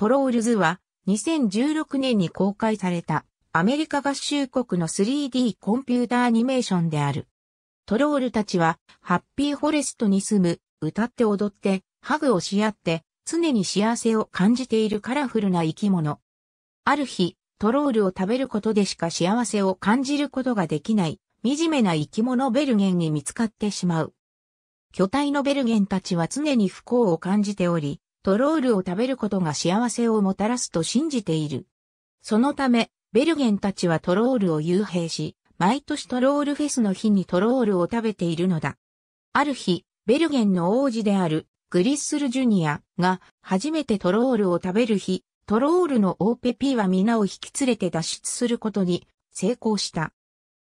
トロールズは2016年に公開されたアメリカ合衆国の 3D コンピューターアニメーションである。トロールたちはハッピーフォレストに住む、歌って踊って、ハグをし合って、常に幸せを感じているカラフルな生き物。ある日、トロールを食べることでしか幸せを感じることができない、惨めな生き物ベルゲンに見つかってしまう。巨体のベルゲンたちは常に不幸を感じており、トロールを食べることが幸せをもたらすと信じている。そのため、ベルゲンたちはトロールを幽閉し、毎年トロールフェスの日にトロールを食べているのだ。ある日、ベルゲンの王子であるグリッスルジュニアが初めてトロールを食べる日、トロールのオーペピーは皆を引き連れて脱出することに成功した。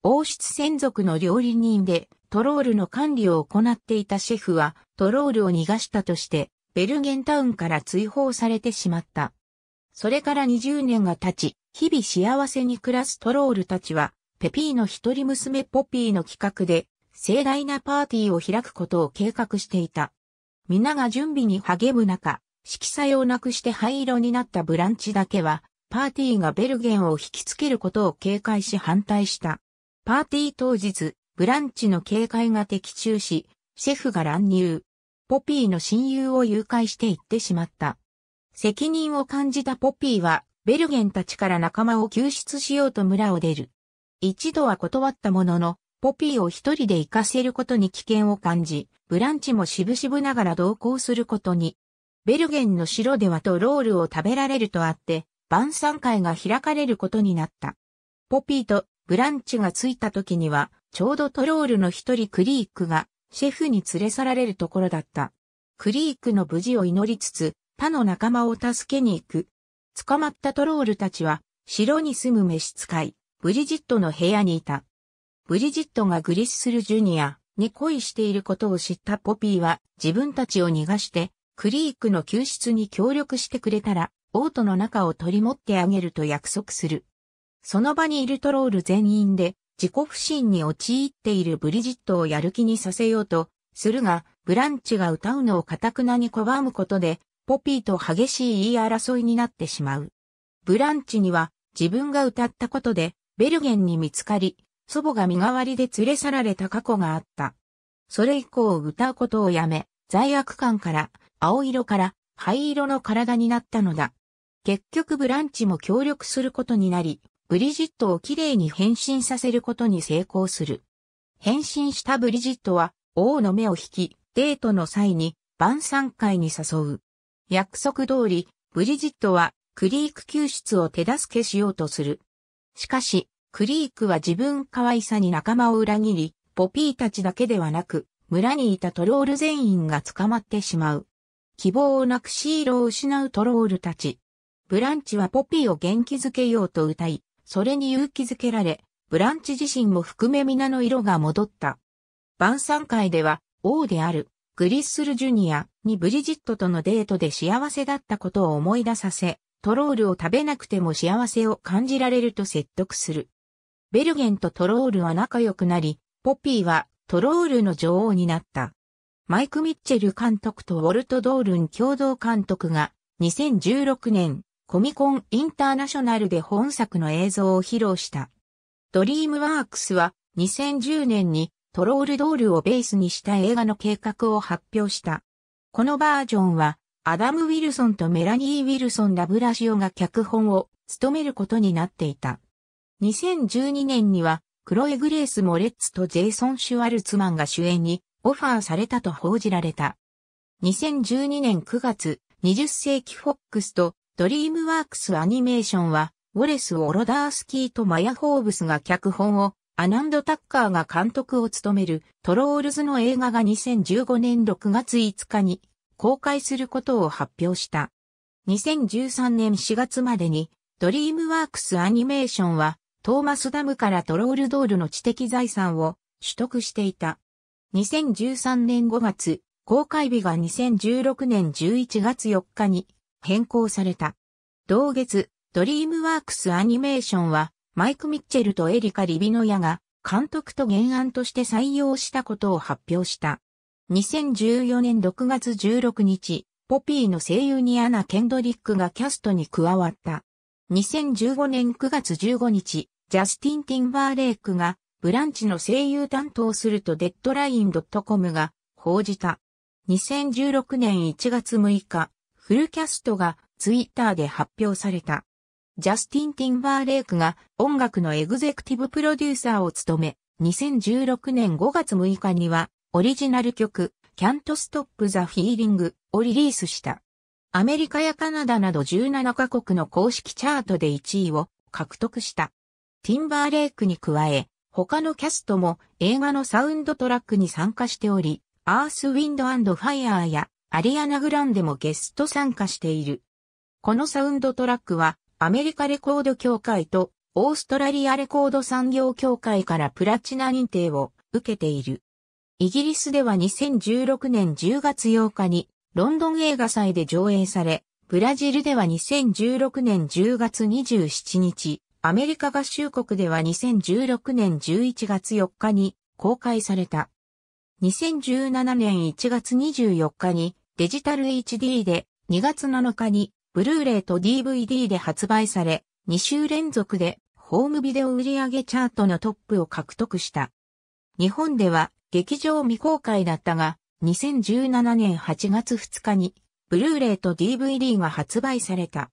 王室専属の料理人でトロールの管理を行っていたシェフはトロールを逃がしたとしてベルゲンタウンから追放されてしまった。それから20年が経ち、日々幸せに暮らすトロールたちは、ペピーの一人娘ポピーの企画で、盛大なパーティーを開くことを計画していた。皆が準備に励む中、色彩をなくして灰色になったブランチだけは、パーティーがベルゲンを引きつけることを警戒し反対した。パーティー当日、ブランチの警戒が的中し、シェフが乱入。ポピーの親友を誘拐していってしまった。責任を感じたポピーは、ベルゲンたちから仲間を救出しようと村を出る。一度は断ったものの、ポピーを一人で行かせることに危険を感じ、ブランチもしぶしぶながら同行することに。ベルゲンの城ではとロールを食べられるとあって、晩餐会が開かれることになった。ポピーとブランチが着いた時には、ちょうどトロールの一人クリークがシェフに連れ去られるところだった。クリークの無事を祈りつつ、他の仲間を助けに行く。捕まったトロールたちは、城に住む召使い、ブリジットの部屋にいた。ブリジットがグリスするジュニアに恋していることを知ったポピーは自分たちを逃がして、クリークの救出に協力してくれたら、王都の中を取り持ってあげると約束する。その場にいるトロール全員で自己不信に陥っているブリジットをやる気にさせようとするが、ブランチが歌うのを堅くなに拒むことで、ポピーと激しい言い争いになってしまう。ブランチには自分が歌ったことでベルゲンに見つかり、祖母が身代わりで連れ去られた過去があった。それ以降歌うことをやめ、罪悪感から青色から灰色の体になったのだ。結局ブランチも協力することになり、ブリジットをきれいに変身させることに成功する。変身したブリジットは王の目を引き、デートの際に晩餐会に誘う。約束通り、ブリジットはクリーク救出を手助けしようとする。しかし、クリークは自分可愛さに仲間を裏切り、ポピーたちだけではなく、村にいたトロール全員が捕まってしまう。希望をなくシールを失うトロールたち。ブランチはポピーを元気づけようと歌い、それに勇気づけられ、ブランチ自身も含め皆の色が戻った。晩餐会では、王である、グリッスルジュニアにブリジットとのデートで幸せだったことを思い出させ、トロールを食べなくても幸せを感じられると説得する。ベルゲンとトロールは仲良くなり、ポピーはトロールの女王になった。マイク・ミッチェル監督とウォルト・ドールン共同監督が2016年コミコンインターナショナルで本作の映像を披露した。ドリームワークスは2010年にトロールドールをベースにした映画の計画を発表した。このバージョンはアダム・ウィルソンとメラニー・ウィルソン・ラブラシオが脚本を務めることになっていた。2012年にはクロエ・グレース・モレッツとジェイソン・シュワルツマンが主演にオファーされたと報じられた。2012年9月、20世紀フォックスとドリームワークスアニメーションは、ウォレス・オロダースキーとマヤ・ホーブスが脚本を、アナンド・タッカーが監督を務めるトロールズの映画が2015年6月5日に公開することを発表した。2013年4月までに、ドリームワークスアニメーションは、トーマスダムからトロールドールの知的財産を取得していた。2013年5月、公開日が2016年11月4日に変更された。同月、ドリームワークスアニメーションは、マイク・ミッチェルとエリカ・リビノヤが、監督と原案として採用したことを発表した。2014年6月16日、ポピーの声優にアナ・ケンドリックがキャストに加わった。2015年9月15日、ジャスティン・ティンバーレイクが、ブランチの声優担当するとデッドライン .com が報じた。2016年1月6日、フルキャストがツイッターで発表された。ジャスティン・ティンバーレイクが音楽のエグゼクティブプロデューサーを務め、2016年5月6日にはオリジナル曲 Can't Stop the Feeling をリリースした。アメリカやカナダなど17カ国の公式チャートで1位を獲得した。ティンバーレイクに加え、他のキャストも映画のサウンドトラックに参加しており、アース・ウィンド・ファイアーやアリアナ・グランデもゲスト参加している。このサウンドトラックは、アメリカレコード協会と、オーストラリアレコード産業協会からプラチナ認定を受けている。イギリスでは2016年10月8日に、ロンドン映画祭で上映され、ブラジルでは2016年10月27日、アメリカ合衆国では2016年11月4日に公開された。2017年1月24日にデジタル HD で2月7日にブルーレイと DVD で発売され、2週連続でホームビデオ売上チャートのトップを獲得した。日本では劇場未公開だったが、2017年8月2日にブルーレイと DVD が発売された。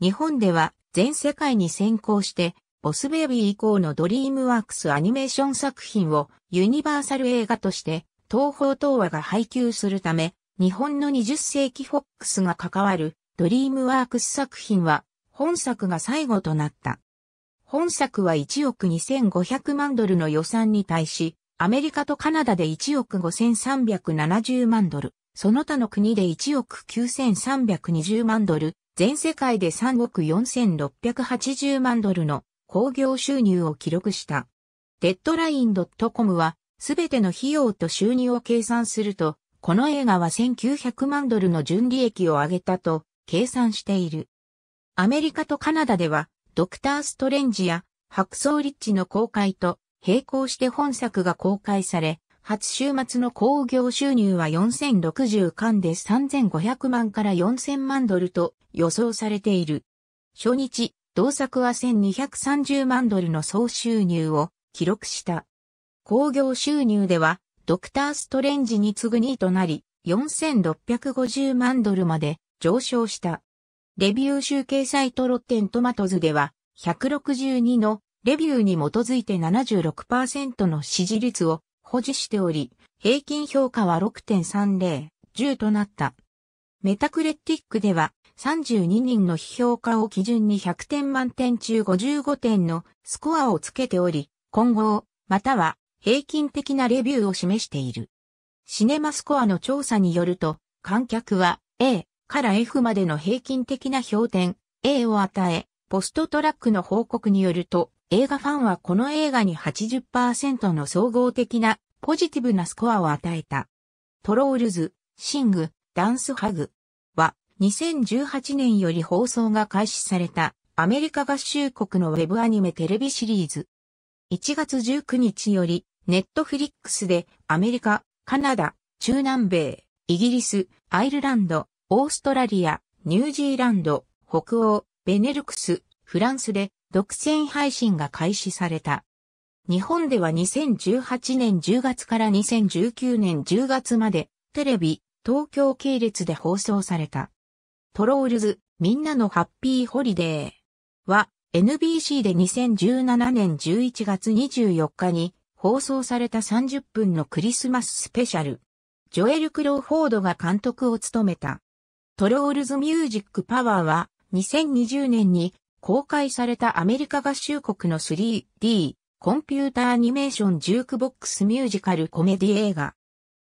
日本では全世界に先行して、ボスベイビー以降のドリームワークスアニメーション作品をユニバーサル映画として東宝東和が配給するため、日本の20世紀フォックスが関わるドリームワークス作品は本作が最後となった。本作は1億2500万ドルの予算に対し、アメリカとカナダで1億5370万ドル、その他の国で1億9320万ドル、全世界で3億4680万ドルの興行収入を記録した。デッドライン .com は、すべての費用と収入を計算すると、この映画は1900万ドルの純利益を上げたと計算している。アメリカとカナダでは、ドクター・ストレンジや白装リッチの公開と並行して本作が公開され、初週末の興行収入は4060巻で3500万から4000万ドルと予想されている。初日、同作は1230万ドルの総収入を記録した。興行収入ではドクター・ストレンジに次ぐ2位となり、4650万ドルまで上昇した。レビュー集計サイトロッテントマトズでは、162のレビューに基づいて76%の支持率を保持しており、平均評価は6.30、10となった。メタクレティックでは、32人の評価を基準に100点満点中55点のスコアをつけており、今後、または平均的なレビューを示している。シネマスコアの調査によると、観客は A から F までの平均的な評点 A を与え、ポストトラックの報告によると、映画ファンはこの映画に80%の総合的なポジティブなスコアを与えた。トロールズ、シング、ダンスハグは2018年より放送が開始されたアメリカ合衆国のウェブアニメテレビシリーズ1月19日より、ネットフリックスでアメリカ、カナダ、中南米、イギリス、アイルランド、オーストラリア、ニュージーランド、北欧、ベネルクス、フランスで独占配信が開始された。日本では2018年10月から2019年10月までテレビ、東京系列で放送された。トロールズ、みんなのハッピーホリデーは NBC で2017年11月24日に放送された30分のクリスマススペシャル。ジョエル・クローフォードが監督を務めた。トロールズ・ミュージック・パワーは2020年に公開されたアメリカ合衆国の 3D コンピューターアニメーションジュークボックスミュージカルコメディ映画。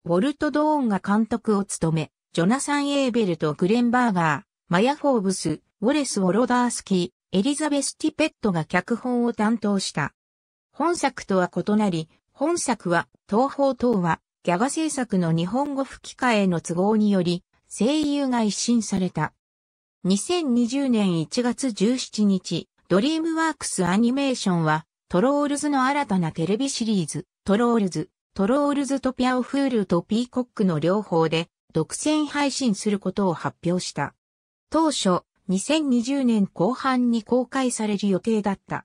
ウォルト・ドーンが監督を務め、ジョナサン・エーベルとグレン・バーガー、マヤ・フォーブス、ウォレス・ウォロダースキー、エリザベス・ティペットが脚本を担当した。本作とは異なり、本作は東方等はギャガ制作の日本語吹き替えの都合により声優が一新された。2020年1月17日、ドリームワークスアニメーションはトロールズの新たなテレビシリーズ、トロールズ、トロールズトピアオフールとピーコックの両方で独占配信することを発表した。当初、2020年後半に公開される予定だった。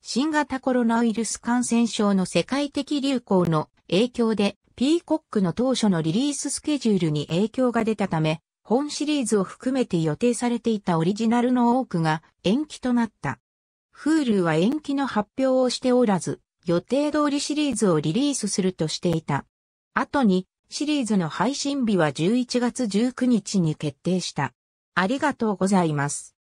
新型コロナウイルス感染症の世界的流行の影響で、ピーコックの当初のリリーススケジュールに影響が出たため、本シリーズを含めて予定されていたオリジナルの多くが延期となった。フールは延期の発表をしておらず、予定通りシリーズをリリースするとしていた。後に、シリーズの配信日は11月19日に決定した。ありがとうございます。